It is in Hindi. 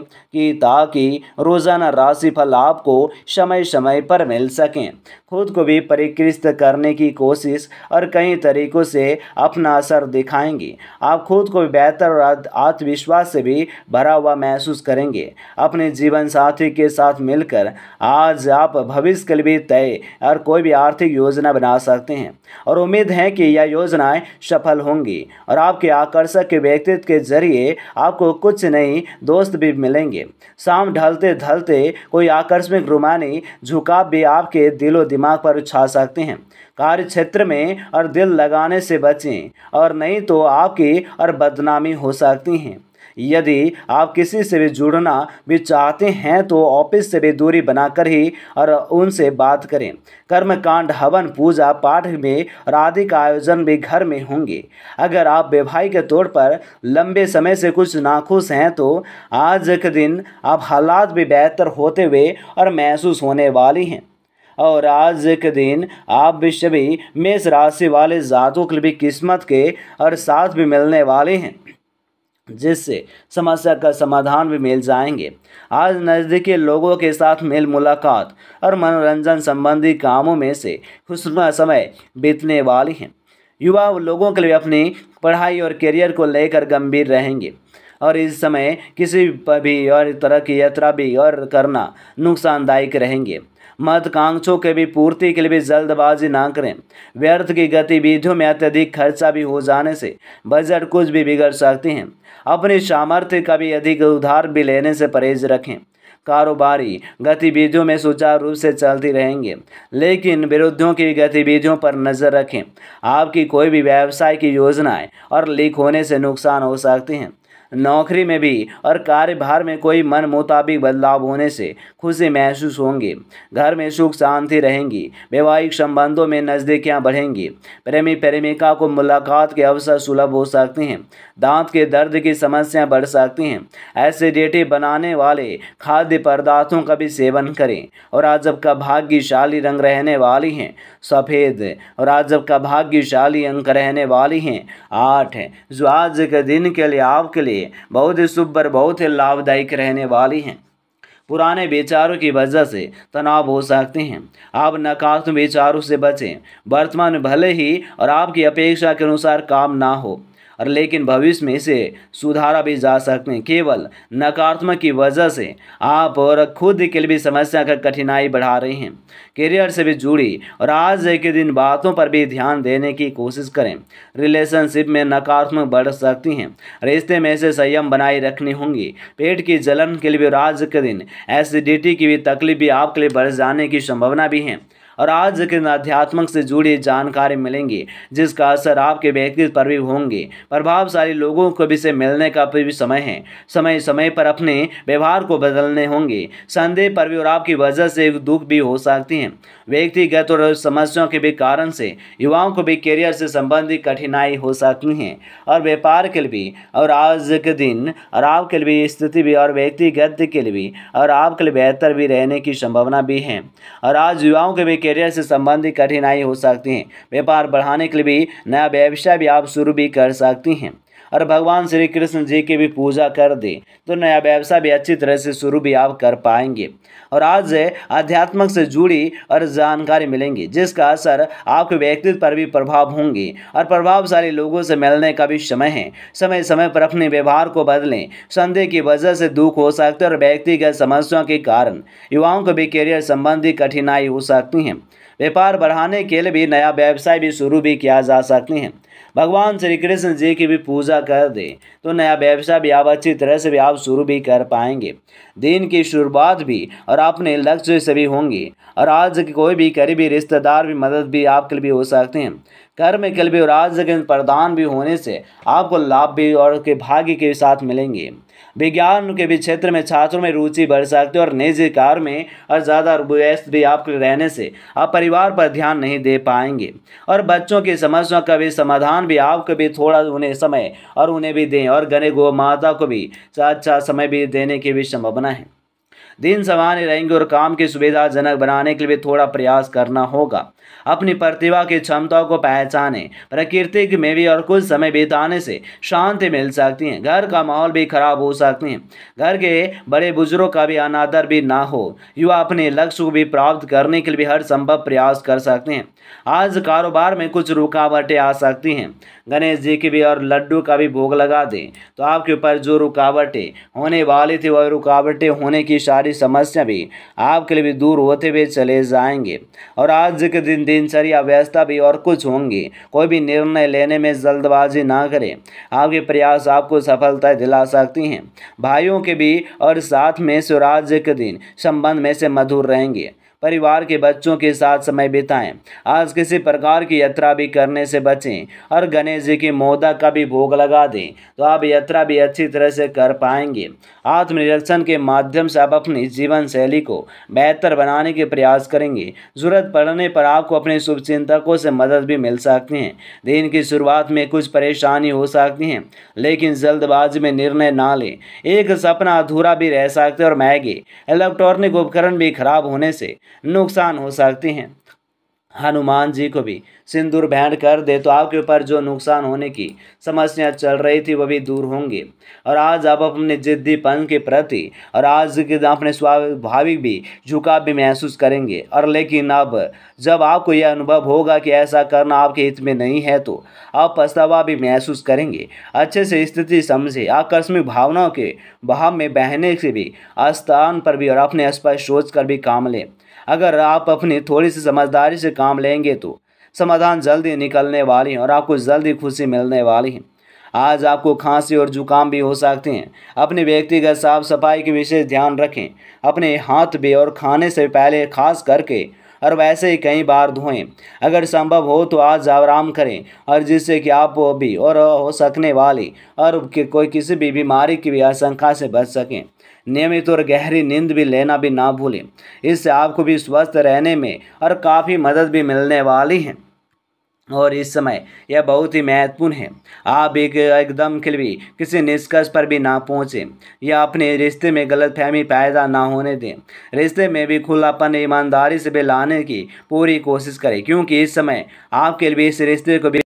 करें कि ताकि रोज़ाना राशिफल आपको समय समय पर मिल सकें खुद को भी परिकृष्ट करने की कोशिश और कई तरीक़ों से अपना असर दिखाएंगे आप खुद को बेहतर और आत्मविश्वास से भी भरा हुआ महसूस करेंगे अपने जीवन साथी के साथ मिलकर आज आप भविष्य के लिए तय और कोई भी आर्थिक योजना बना सकते हैं और उम्मीद है कि यह योजनाएं सफल होंगी और आपके आकर्षक व्यक्तित्व के जरिए आपको कुछ नई दोस्त भी मिलेंगे शाम ढलते ढलते कोई आकस्मिक रुमानी झुकाव भी आपके दिलो दिमाग पर छा सकते हैं कार्य क्षेत्र में और दिल लगाने से बचें और नहीं तो आपकी और बदनामी हो सकती हैं यदि आप किसी से भी जुड़ना भी चाहते हैं तो ऑफिस से भी दूरी बनाकर ही और उनसे बात करें कर्मकांड हवन पूजा पाठ में और आदि का आयोजन भी घर में होंगे अगर आप वैवाहिक तौर पर लंबे समय से कुछ नाखुश हैं तो आज के दिन आप हालात भी बेहतर होते हुए और महसूस होने वाली हैं और आज के दिन आप भी सभी मेष राशि वाले जातों के भी किस्मत के और साथ भी मिलने वाले हैं जिससे समस्या का समाधान भी मिल जाएंगे आज नज़दीकी लोगों के साथ मेल मुलाकात और मनोरंजन संबंधी कामों में से खुशनुमा समय बीतने वाली हैं युवा लोगों के लिए अपनी पढ़ाई और करियर को लेकर गंभीर रहेंगे और इस समय किसी पर भी और तरह की यात्रा भी और करना नुकसानदायक रहेंगे महत्वाकांक्षों के भी पूर्ति के लिए भी जल्दबाजी ना करें व्यर्थ की गतिविधियों में अत्यधिक खर्चा भी हो जाने से बजट कुछ भी बिगड़ सकती हैं अपने सामर्थ्य का भी अधिक उधार भी लेने से परहेज रखें कारोबारी गतिविधियों में सुचारू रूप से चलती रहेंगे लेकिन विरोधियों की गतिविधियों पर नज़र रखें आपकी कोई भी व्यवसाय की योजनाएं और लीक होने से नुकसान हो सकती हैं नौकरी में भी और कार्यभार में कोई मन मुताबिक बदलाव होने से खुशी महसूस होंगे घर में सुख शांति रहेंगी वैवाहिक संबंधों में नज़दीकियाँ बढ़ेंगी प्रेमी प्रेमिका को मुलाकात के अवसर सुलभ हो सकते हैं दांत के दर्द की समस्या बढ़ सकती हैं एसिडिटी बनाने वाले खाद्य पदार्थों का भी सेवन करें और आज का भाग्यशाली रंग रहने वाली हैं सफ़ेद और आज का भाग्यशाली अंक रहने वाली हैं आठ जो आज के दिन के लिए आपके लिए लिए बहुत ही शुभ और बहुत ही लाभदायक रहने वाली हैं पुराने विचारों की वजह से तनाव हो सकते हैं आप नकारात्मक विचारों से बचें वर्तमान भले ही और आपकी अपेक्षा के अनुसार काम ना हो और लेकिन भविष्य में इसे सुधारा भी जा सकते हैं केवल नकारात्मक की वजह से आप और खुद के लिए भी समस्या का कठिनाई बढ़ा रहे हैं करियर से भी जुड़ी और आज के दिन बातों पर भी ध्यान देने की कोशिश करें रिलेशनशिप में नकारात्मक बढ़ सकती हैं रिश्ते में से संयम बनाए रखनी होंगी पेट की जलन के लिए भी आज के दिन एसिडिटी की भी तकलीफ भी आपके लिए बढ़ जाने की संभावना भी है और आज के अध्यात्मक से जुड़ी जानकारी मिलेंगी जिसका असर आपके व्यक्तित्व पर भी होंगे प्रभावशाली लोगों को भी से मिलने का भी समय है समय समय पर अपने व्यवहार को बदलने होंगे संदेह पर भी और आपकी वजह से दुख भी हो सकती हैं व्यक्तिगत और समस्याओं के भी कारण से युवाओं को भी करियर से संबंधित कठिनाई हो सकती हैं और व्यापार के लिए भी और आज के दिन और आपके लिए स्थिति भी और व्यक्तिगत के लिए भी और आपके लिए बेहतर भी रहने की संभावना भी है और आज युवाओं के भी करियर से संबंधित कठिनाई हो सकती हैं व्यापार बढ़ाने के लिए भी नया व्यवसाय भी आप शुरू भी कर सकती हैं और भगवान श्री कृष्ण जी की भी पूजा कर दें तो नया व्यवसाय भी अच्छी तरह से शुरू भी आप कर पाएंगे और आज आध्यात्मक से जुड़ी और जानकारी मिलेंगी जिसका असर आपके व्यक्तित्व पर भी प्रभाव होंगे और प्रभावशाली लोगों से मिलने का भी समय है समय समय पर अपने व्यवहार को बदलें संदेह की वजह से दुख हो सकता है और व्यक्तिगत समस्याओं के कारण युवाओं को भी करियर संबंधी कठिनाई हो सकती हैं व्यापार बढ़ाने के लिए भी नया व्यवसाय भी शुरू भी किया जा सकती हैं भगवान श्री कृष्ण जी की भी पूजा कर दें तो नया व्यवसाय भी आप अच्छी तरह से भी आप शुरू भी कर पाएंगे दिन की शुरुआत भी और अपने लक्ष्य से भी होंगी और आज के कोई भी करीबी रिश्तेदार भी मदद भी आपके लिए भी हो सकते हैं कर्म के लिए और आज के प्रदान भी होने से आपको लाभ भी और के भाग्य के साथ मिलेंगे विज्ञान के भी क्षेत्र में छात्रों में रुचि बढ़ सकती है और निजी कार्य में और ज़्यादा व्यस्त भी आपके रहने से आप परिवार पर ध्यान नहीं दे पाएंगे और बच्चों की समस्याओं का भी समाधान भी आपको भी थोड़ा उन्हें समय और उन्हें भी दें और गणे गो माता को भी अच्छा समय भी देने की भी संभावना है दिन संवाने रहेंगे और काम के सुविधाजनक बनाने के लिए थोड़ा प्रयास करना होगा अपनी प्रतिभा की क्षमताओं को पहचाने प्रकृति में भी और कुछ समय बिताने से शांति मिल सकती है घर का माहौल भी खराब हो सकती हैं घर के बड़े बुजुर्गों का भी अनादर भी ना हो युवा अपने लक्ष्य को भी प्राप्त करने के लिए हर संभव प्रयास कर सकते हैं आज कारोबार में कुछ रुकावटें आ सकती हैं गणेश जी की भी और लड्डू का भी भोग लगा दें तो आपके ऊपर जो रुकावटें होने वाली थी वह रुकावटें होने की शारी सारी समस्या भी आपके लिए भी दूर होते हुए चले जाएंगे और आज के दिन दिनचर्या व्यवस्था भी और कुछ होंगी कोई भी निर्णय लेने में जल्दबाजी ना करें आपके प्रयास आपको सफलता दिला सकती हैं भाइयों के भी और साथ में स्वराज्य के दिन संबंध में से मधुर रहेंगे परिवार के बच्चों के साथ समय बिताएं आज किसी प्रकार की यात्रा भी करने से बचें और गणेश जी की मोदा का भी भोग लगा दें तो आप यात्रा भी अच्छी तरह से कर पाएंगे आत्मनिरीक्षण के माध्यम से आप अपनी जीवन शैली को बेहतर बनाने के प्रयास करेंगे जरूरत पड़ने पर आपको अपने शुभ चिंतकों से मदद भी मिल सकती है दिन की शुरुआत में कुछ परेशानी हो सकती है लेकिन जल्दबाजी में निर्णय ना लें एक सपना अधूरा भी रह सकते और महंगे इलेक्ट्रॉनिक उपकरण भी खराब होने से नुकसान हो सकते हैं हनुमान जी को भी सिंदूर भेंट कर दे तो आपके ऊपर जो नुकसान होने की समस्या चल रही थी वह भी दूर होंगी और आज आप अपने जिद्दीपन के प्रति और आज के अपने स्वाभाविक भी झुकाव भी महसूस करेंगे और लेकिन अब जब आपको यह अनुभव होगा कि ऐसा करना आपके हित में नहीं है तो आप पछतावा भी महसूस करेंगे अच्छे से स्थिति समझे आकस्मिक भावनाओं के बहाव में बहने से भी स्थान पर भी और अपने स्पष्ट सोच कर भी काम लें अगर आप अपनी थोड़ी सी समझदारी से काम लेंगे तो समाधान जल्दी निकलने वाली हैं और आपको जल्दी खुशी मिलने वाली है आज आपको खांसी और जुकाम भी हो सकते हैं अपने व्यक्तिगत साफ सफाई की विशेष ध्यान रखें अपने हाथ भी और खाने से पहले खास करके और वैसे ही कई बार धोएं अगर संभव हो तो आज आराम करें और जिससे कि आप भी और हो सकने वाली और कोई किसी भी बीमारी की भी आशंका से बच सकें नियमित और गहरी नींद भी लेना भी ना भूलें इससे आपको भी स्वस्थ रहने में और काफ़ी मदद भी मिलने वाली है और इस समय यह बहुत ही महत्वपूर्ण है आप एक एकदम के भी किसी निष्कर्ष पर भी ना पहुँचें या अपने रिश्ते में गलत फहमी पैदा ना होने दें रिश्ते में भी खुलापन ईमानदारी से भी लाने की पूरी कोशिश करें क्योंकि इस समय आपके लिए इस रिश्ते को भी